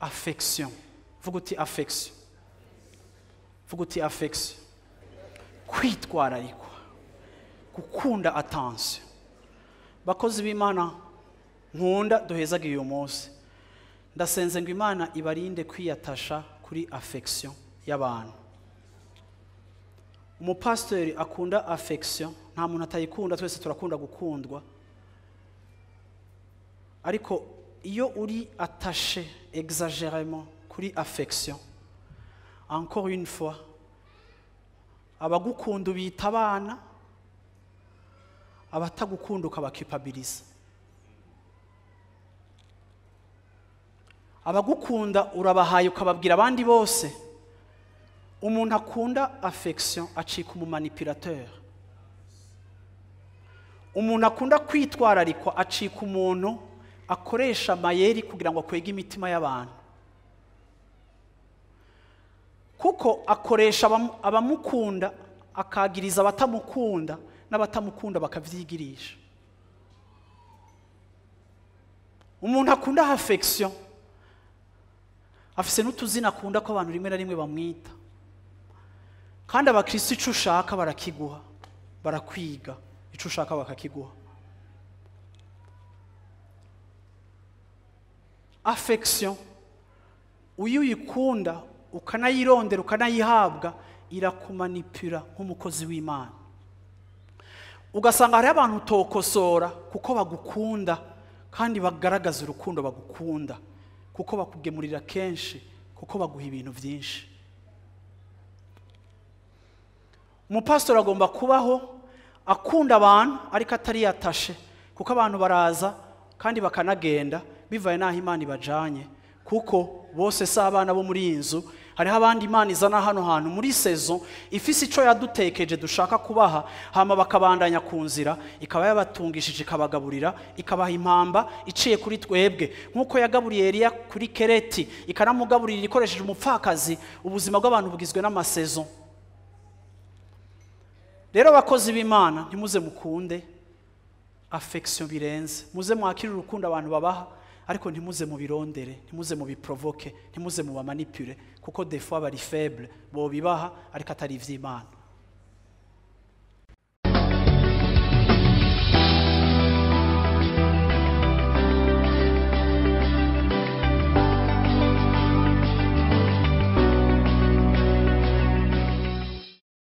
Affection. Vuga uti affection. Vuga uti affection. Kwitwararikwa. Gukunda atanse. Bakozi b'Imana nkunda duhezaga uyu munsi. Ndasenze ngo Imana ibarinde kwiyatasha kuri affection y'abantu. Umupasitori akunda affection nta muntu atayikunda twese turakunda gukundwa ariko iyo uri attaché exagérément kuri affection encore une fois abagukunda ubita abana abatagukunda ukabakipabiliza abagukunda urabahaye ukababwira abandi bose umuntu akunda affection acika umu umuntu akunda kwitwararikwa acika umuntu akoresha amayeri kugira ngo akwege imitima y'abantu kuko akoresha abamukunda akagiriza abatamukunda n'abatamukunda bakabyigirisha umuntu akunda hafegisiyo afite n'utuzina akunda ko abantu rimwe na rimwe bamwita kandi abakirisi icyo ushaka barakiguha barakwiga icyo ushaka bakakiguha affection iyo uyikunda ukanayirondera ukanayihabwa irakumanipira nk'umukozi w'imana ugasanga hariho abantu utokosora kuko bagukunda kandi bagaragaza urukundo bagukunda kuko bakugemurira kenshi kuko baguha ibintu byinshi umupasitori agomba kubaho akunda abantu ariko atariyatashe kuko abantu baraza kandi bakanagenda bivaye n'aho imana ibajyanye kuko bose si abana bo muri iyi nzu hariho abandi imana izana hano hantu muri sezo ifise icyo yadutekeje dushaka kubaha hama bakabandanya ku nzira ikaba yabatungishije ikabagaburira ikabaha impamba iciye kuri twebwe nk'uko yagaburiye eriya kuri kereti ikanamugaburira ikoresheje umupfakazi ubuzima bw'abantu bugizwe n'amasezo rero abakozi b'imana ntimuze mukunde afekisiyo birenze muze mwakire urukundo abantu babaha ariko ntimuze mu birondere ntimuze mu biporovoke ntimuze mu bamanipure kuko defo aba ari febure bo bibaha ariko atari iby'imana